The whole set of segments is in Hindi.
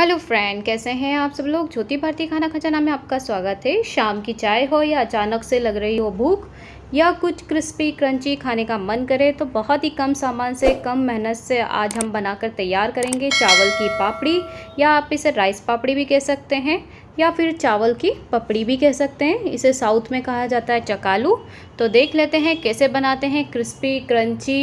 हेलो फ्रेंड कैसे हैं आप सब लोग ज्योति भारती खाना खजाना में आपका स्वागत है शाम की चाय हो या अचानक से लग रही हो भूख या कुछ क्रिस्पी क्रंची खाने का मन करे तो बहुत ही कम सामान से कम मेहनत से आज हम बनाकर तैयार करेंगे चावल की पापड़ी या आप इसे राइस पापड़ी भी कह सकते हैं या फिर चावल की पपड़ी भी कह सकते हैं इसे साउथ में कहा जाता है चकालू तो देख लेते हैं कैसे बनाते हैं क्रिस्पी क्रंची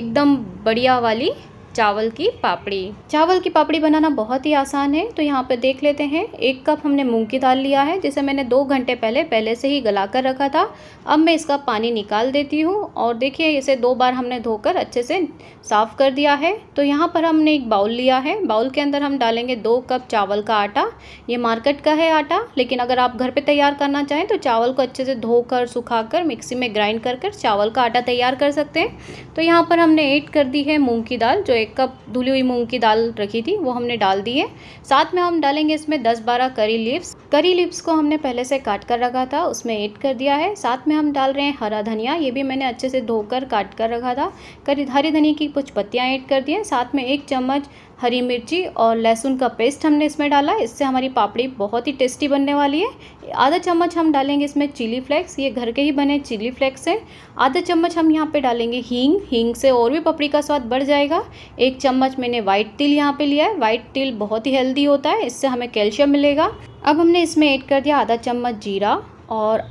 एकदम बढ़िया वाली चावल की पापड़ी चावल की पापड़ी बनाना बहुत ही आसान है तो यहाँ पे देख लेते हैं एक कप हमने मूंग की दाल लिया है जिसे मैंने दो घंटे पहले पहले से ही गला कर रखा था अब मैं इसका पानी निकाल देती हूँ और देखिए इसे दो बार हमने धोकर अच्छे से साफ़ कर दिया है तो यहाँ पर हमने एक बाउल लिया है बाउल के अंदर हम डालेंगे दो कप चावल का आटा ये मार्केट का है आटा लेकिन अगर आप घर पर तैयार करना चाहें तो चावल को अच्छे से धोकर सुखा कर मिक्सी में ग्राइंड कर चावल का आटा तैयार कर सकते हैं तो यहाँ पर हमने एड कर दी है मूँग की दाल जो एक कप धुली हुई मूंग की दाल रखी थी वो हमने डाल दी है साथ में हम डालेंगे इसमें 10-12 करी लीव्स करी लीव्स को हमने पहले से काट कर रखा था उसमें ऐड कर दिया है साथ में हम डाल रहे हैं हरा धनिया ये भी मैंने अच्छे से धोकर काट कर रखा था करी हरी धनिया की कुछ पत्तियाँ ऐड कर दी हैं साथ में एक चम्मच हरी मिर्ची और लहसुन का पेस्ट हमने इसमें डाला इससे हमारी पापड़ी बहुत ही टेस्टी बनने वाली है आधा चम्मच हम डालेंगे इसमें चिली फ्लेक्स ये घर के ही बने चिली फ्लेक्स हैं आधा चम्मच हम यहाँ पे डालेंगे हींग हींग से और भी पपड़ी का स्वाद बढ़ जाएगा एक चम्मच मैंने वाइट तिल यहाँ पे लिया है वाइट तिल बहुत ही हेल्दी होता है इससे हमें कैल्शियम मिलेगा अब हमने इसमें ऐड कर दिया आधा चम्मच जीरा और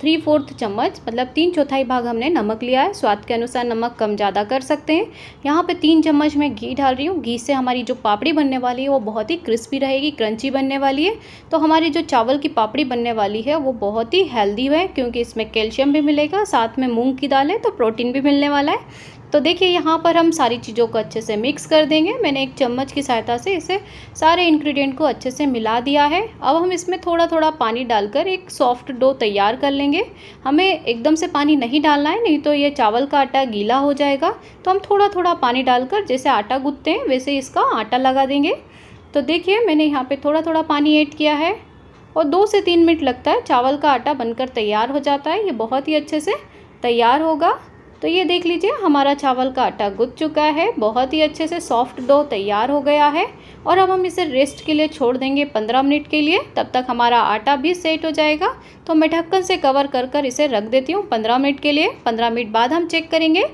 थ्री फोर्थ चम्मच मतलब तीन चौथाई भाग हमने नमक लिया है स्वाद के अनुसार नमक कम ज़्यादा कर सकते हैं यहाँ पे तीन चम्मच मैं घी डाल रही हूँ घी से हमारी जो पापड़ी बनने वाली है वो बहुत ही क्रिस्पी रहेगी क्रंची बनने वाली है तो हमारी जो चावल की पापड़ी बनने वाली है वो बहुत ही हेल्दी है क्योंकि इसमें कैल्शियम भी मिलेगा साथ में मूँग की दाल है तो प्रोटीन भी मिलने वाला है तो देखिए यहाँ पर हम सारी चीज़ों को अच्छे से मिक्स कर देंगे मैंने एक चम्मच की सहायता से इसे सारे इंग्रेडिएंट को अच्छे से मिला दिया है अब हम इसमें थोड़ा थोड़ा पानी डालकर एक सॉफ्ट डो तैयार कर लेंगे हमें एकदम से पानी नहीं डालना है नहीं तो ये चावल का आटा गीला हो जाएगा तो हम थोड़ा थोड़ा पानी डालकर जैसे आटा गुदते हैं वैसे इसका आटा लगा देंगे तो देखिए मैंने यहाँ पर थोड़ा थोड़ा पानी ऐड किया है और दो से तीन मिनट लगता है चावल का आटा बनकर तैयार हो जाता है ये बहुत ही अच्छे से तैयार होगा तो ये देख लीजिए हमारा चावल का आटा गुद चुका है बहुत ही अच्छे से सॉफ्ट डो तैयार हो गया है और अब हम इसे रेस्ट के लिए छोड़ देंगे पंद्रह मिनट के लिए तब तक हमारा आटा भी सेट हो जाएगा तो मैं ढक्कन से कवर कर कर इसे रख देती हूँ पंद्रह मिनट के लिए पंद्रह मिनट बाद हम चेक करेंगे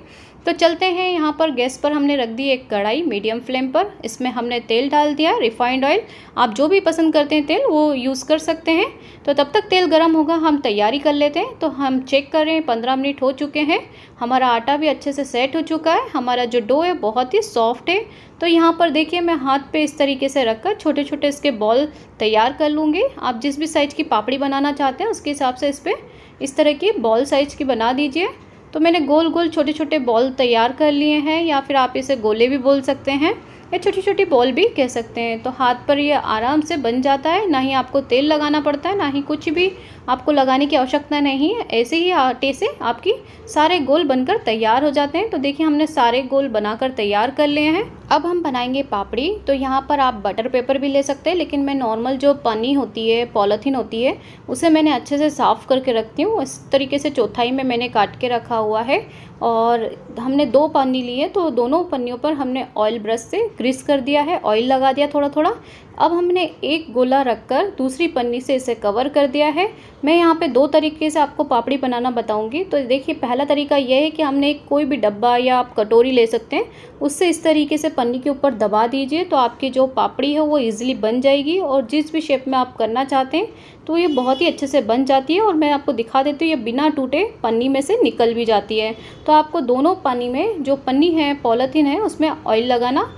तो चलते हैं यहाँ पर गैस पर हमने रख दी एक कढ़ाई मीडियम फ्लेम पर इसमें हमने तेल डाल दिया रिफाइंड ऑयल आप जो भी पसंद करते हैं तेल वो यूज़ कर सकते हैं तो तब तक तेल गर्म होगा हम तैयारी कर लेते हैं तो हम चेक कर रहे हैं पंद्रह मिनट हो चुके हैं हमारा आटा भी अच्छे से सेट हो चुका है हमारा जो डो है बहुत ही सॉफ्ट है तो यहाँ पर देखिए मैं हाथ पे इस तरीके से रखकर छोटे छोटे इसके बॉल तैयार कर लूँगी आप जिस भी साइज़ की पापड़ी बनाना चाहते हैं उसके हिसाब से इस पर इस तरह की बॉल साइज़ की बना दीजिए तो मैंने गोल गोल छोटे छोटे बॉल तैयार कर लिए हैं या फिर आप इसे गोले भी बोल सकते हैं या छोटी छोटी बॉल भी कह सकते हैं तो हाथ पर ये आराम से बन जाता है ना ही आपको तेल लगाना पड़ता है ना ही कुछ भी आपको लगाने की आवश्यकता नहीं है ऐसे ही आटे से आपकी सारे गोल बनकर तैयार हो जाते हैं तो देखिए हमने सारे गोल बनाकर तैयार कर लिए हैं अब हम बनाएंगे पापड़ी तो यहाँ पर आप बटर पेपर भी ले सकते हैं लेकिन मैं नॉर्मल जो पनी होती है पॉलिथीन होती है उसे मैंने अच्छे से साफ़ करके रखती हूँ इस तरीके से चौथाई में मैंने काट के रखा हुआ है और हमने दो पानी ली है तो दोनों पन्नियों पर हमने ऑयल ब्रश से ग्रीस कर दिया है ऑयल लगा दिया थोड़ा थोड़ा अब हमने एक गोला रखकर दूसरी पन्नी से इसे कवर कर दिया है मैं यहाँ पे दो तरीके से आपको पापड़ी बनाना बताऊँगी तो देखिए पहला तरीका यह है कि हमने कोई भी डब्बा या आप कटोरी ले सकते हैं उससे इस तरीके से पन... पन्नी के ऊपर दबा दीजिए तो आपकी जो पापड़ी है वो ईज़िली बन जाएगी और जिस भी शेप में आप करना चाहते हैं तो ये बहुत ही अच्छे से बन जाती है और मैं आपको दिखा देती हूँ ये बिना टूटे पन्नी में से निकल भी जाती है तो आपको दोनों पानी में जो पन्नी है पॉलिथीन है उसमें ऑयल लगाना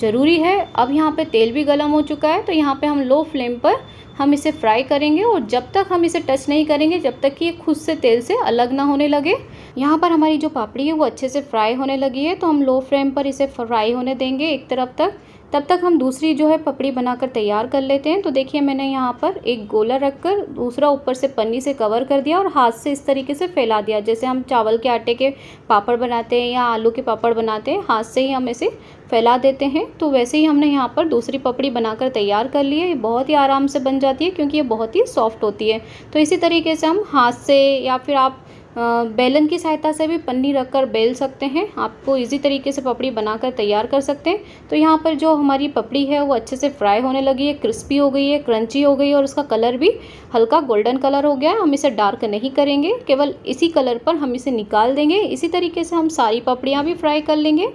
ज़रूरी है अब यहाँ पे तेल भी गलम हो चुका है तो यहाँ पे हम लो फ्लेम पर हम इसे फ्राई करेंगे और जब तक हम इसे टच नहीं करेंगे जब तक कि ये खुद से तेल से अलग ना होने लगे यहाँ पर हमारी जो पापड़ी है वो अच्छे से फ्राई होने लगी है तो हम लो फ्लेम पर इसे फ्राई होने देंगे एक तरफ तक तब तक हम दूसरी जो है पपड़ी बनाकर तैयार कर लेते हैं तो देखिए मैंने यहाँ पर एक गोला रख कर दूसरा ऊपर से पन्नी से कवर कर दिया और हाथ से इस तरीके से फैला दिया जैसे हम चावल के आटे के पापड़ बनाते हैं या आलू के पापड़ बनाते हैं हाथ से ही हम इसे फैला देते हैं तो वैसे ही हमने यहाँ पर दूसरी पपड़ी बनाकर तैयार कर ली है ये बहुत ही आराम से बन जाती है क्योंकि ये बहुत ही सॉफ्ट होती है तो इसी तरीके से हम हाथ से या फिर आप बेलन की सहायता से भी पन्नी रखकर बेल सकते हैं आपको इजी तरीके से पपड़ी बनाकर तैयार कर सकते हैं तो यहाँ पर जो हमारी पपड़ी है वो अच्छे से फ्राई होने लगी है क्रिस्पी हो गई है क्रंची हो गई है और उसका कलर भी हल्का गोल्डन कलर हो गया है हम इसे डार्क नहीं करेंगे केवल इसी कलर पर हम इसे निकाल देंगे इसी तरीके से हम सारी पपड़ियाँ भी फ्राई कर लेंगे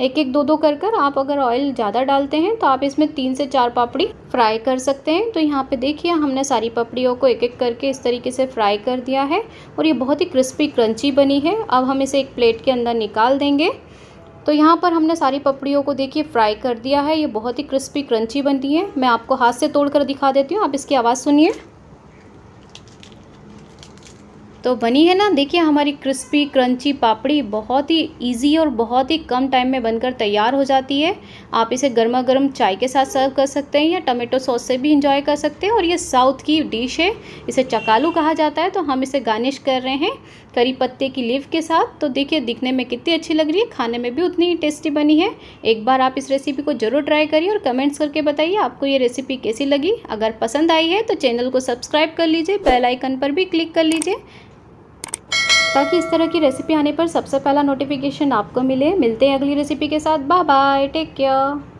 एक एक दो दो कर कर आप अगर ऑयल ज़्यादा डालते हैं तो आप इसमें तीन से चार पापड़ी फ्राई कर सकते हैं तो यहाँ पे देखिए हमने सारी पपड़ियों को एक एक करके इस तरीके से फ्राई कर दिया है और ये बहुत ही क्रिस्पी क्रंची बनी है अब हम इसे एक प्लेट के अंदर निकाल देंगे तो यहाँ पर हमने सारी पपड़ियों को देखिए फ्राई कर दिया है ये बहुत ही क्रिस्पी क्रंची बनती है मैं आपको हाथ से तोड़ दिखा देती हूँ आप इसकी आवाज़ सुनिए तो बनी है ना देखिए हमारी क्रिस्पी क्रंची पापड़ी बहुत ही इजी और बहुत ही कम टाइम में बनकर तैयार हो जाती है आप इसे गर्मा गर्म चाय के साथ सर्व कर सकते हैं या टमेटो सॉस से भी इंजॉय कर सकते हैं और ये साउथ की डिश है इसे चकालू कहा जाता है तो हम इसे गार्निश कर रहे हैं करी पत्ते की लिव के साथ तो देखिए दिखने में कितनी अच्छी लग रही है खाने में भी उतनी ही टेस्टी बनी है एक बार आप इस रेसिपी को ज़रूर ट्राई करिए और कमेंट्स करके बताइए आपको ये रेसिपी कैसी लगी अगर पसंद आई है तो चैनल को सब्सक्राइब कर लीजिए बेल आइकन पर भी क्लिक कर लीजिए ताकि इस तरह की रेसिपी आने पर सबसे पहला नोटिफिकेशन आपको मिले मिलते हैं अगली रेसिपी के साथ बाय बाय टेक केयर